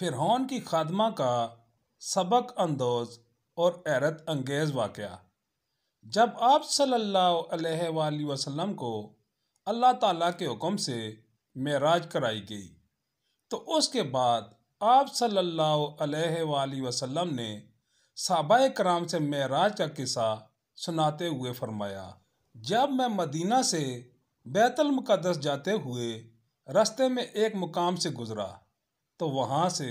फ़िरौन की खादमा का सबक अंदोज और हैरत अंगेज़ वाक़ जब आप सल्ला अलैहि को अल्लाह ताला के हुक्म से मराज कराई गई तो उसके बाद आप सल्ला अलैहि ने सबा कराम से मराज का किस्सा सुनाते हुए फरमाया जब मैं मदीना से बैतलमक़दस जाते हुए रास्ते में एक मुकाम से गुज़रा तो वहाँ से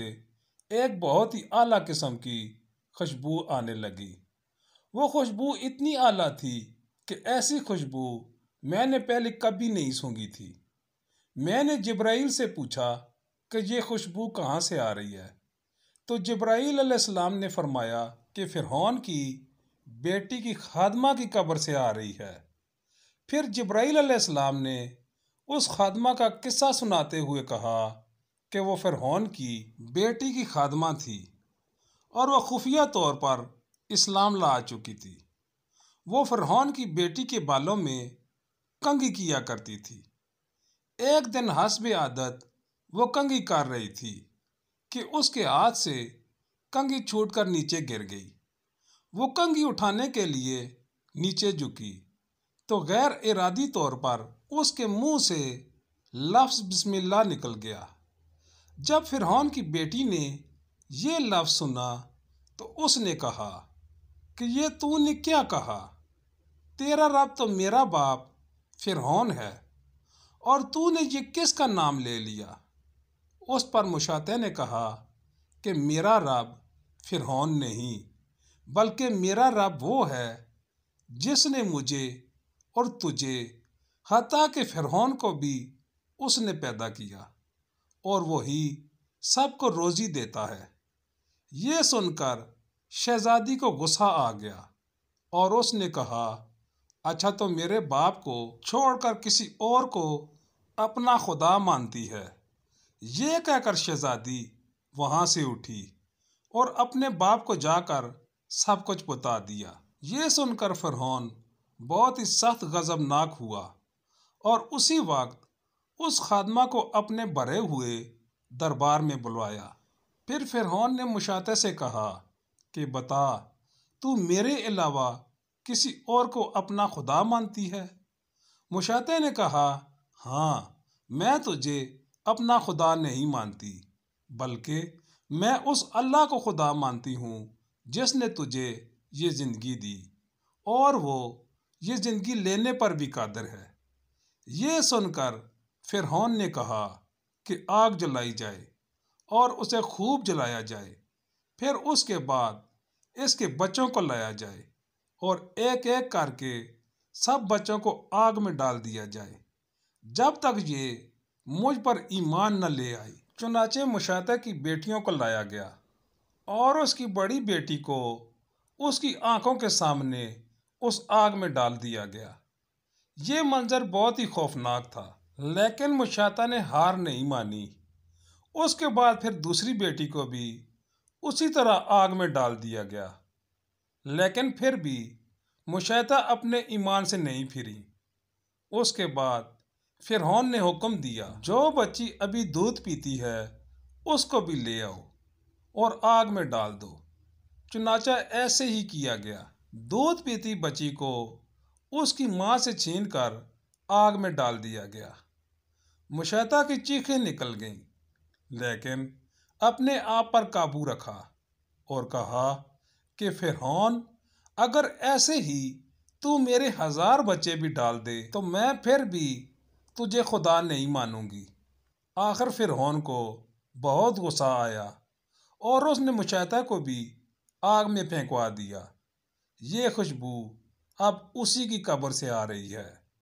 एक बहुत ही आला किस्म की खुशबू आने लगी वो खुशबू इतनी आला थी कि ऐसी खुशबू मैंने पहले कभी नहीं सूंघी थी मैंने जब्राइल से पूछा कि ये खुशबू कहाँ से आ रही है तो जब्राइल अलैहिस्सलाम ने फरमाया कि फ़िरौन की बेटी की खादमा की कब्र से आ रही है फिर जब्राइल अलैहिस्सलाम ने उस खादमा का किस्सा सुनाते हुए कहा कि वो फ़िरौन की बेटी की खादमा थी और वह खुफिया तौर पर इस्लाम ला आ चुकी थी वो फिरहौन की बेटी के बालों में कंगी किया करती थी एक दिन हसब आदत वो कंगी कर रही थी कि उसके हाथ से कंगी छूटकर नीचे गिर गई वो कंगी उठाने के लिए नीचे झुकी तो गैर इरादी तौर पर उसके मुंह से लफ्ज़ बिस्मिल्लाह निकल गया जब फ़िरौन की बेटी ने ये लफ्ज़ सुना तो उसने कहा कि ये तूने क्या कहा तेरा रब तो मेरा बाप फ़िरौन है और तूने ये किस का नाम ले लिया उस पर मुशाते ने कहा कि मेरा रब फ़िरौन नहीं बल्कि मेरा रब वो है जिसने मुझे और तुझे हता के फ़िरौन को भी उसने पैदा किया और वही सबको रोज़ी देता है ये सुनकर शहजादी को गुस्सा आ गया और उसने कहा अच्छा तो मेरे बाप को छोड़कर किसी और को अपना खुदा मानती है ये कहकर शहजादी वहाँ से उठी और अपने बाप को जाकर सब कुछ बता दिया ये सुनकर फरहान बहुत ही सख्त गज़बनाक हुआ और उसी वक्त उस खादमा को अपने भरे हुए दरबार में बुलवाया फिर फिरौन ने मुशाते से कहा कि बता तू मेरे अलावा किसी और को अपना खुदा मानती है मुशाते ने कहा हाँ मैं तुझे अपना खुदा नहीं मानती बल्कि मैं उस अल्लाह को खुदा मानती हूँ जिसने तुझे ये ज़िंदगी दी और वो ये ज़िंदगी लेने पर भी कादर है ये सुनकर फिर हॉन ने कहा कि आग जलाई जाए और उसे खूब जलाया जाए फिर उसके बाद इसके बच्चों को लाया जाए और एक एक करके सब बच्चों को आग में डाल दिया जाए जब तक ये मुझ पर ईमान न ले आई चुनाचे मुशाते की बेटियों को लाया गया और उसकी बड़ी बेटी को उसकी आंखों के सामने उस आग में डाल दिया गया ये मंज़र बहुत ही खौफनाक था लेकिन मुशाता ने हार नहीं मानी उसके बाद फिर दूसरी बेटी को भी उसी तरह आग में डाल दिया गया लेकिन फिर भी मुशाता अपने ईमान से नहीं फिरी उसके बाद फिर हॉन ने हुक्म दिया जो बच्ची अभी दूध पीती है उसको भी ले आओ और आग में डाल दो चुनाचा ऐसे ही किया गया दूध पीती बच्ची को उसकी माँ से छीन कर आग में डाल दिया गया मुशैता की चीखें निकल गईं लेकिन अपने आप पर काबू रखा और कहा कि फिरौन अगर ऐसे ही तू मेरे हज़ार बच्चे भी डाल दे तो मैं फिर भी तुझे खुदा नहीं मानूंगी आखिर फिरौन को बहुत गुस्सा आया और उसने मुशैता को भी आग में फेंकवा दिया ये खुशबू अब उसी की कब्र से आ रही है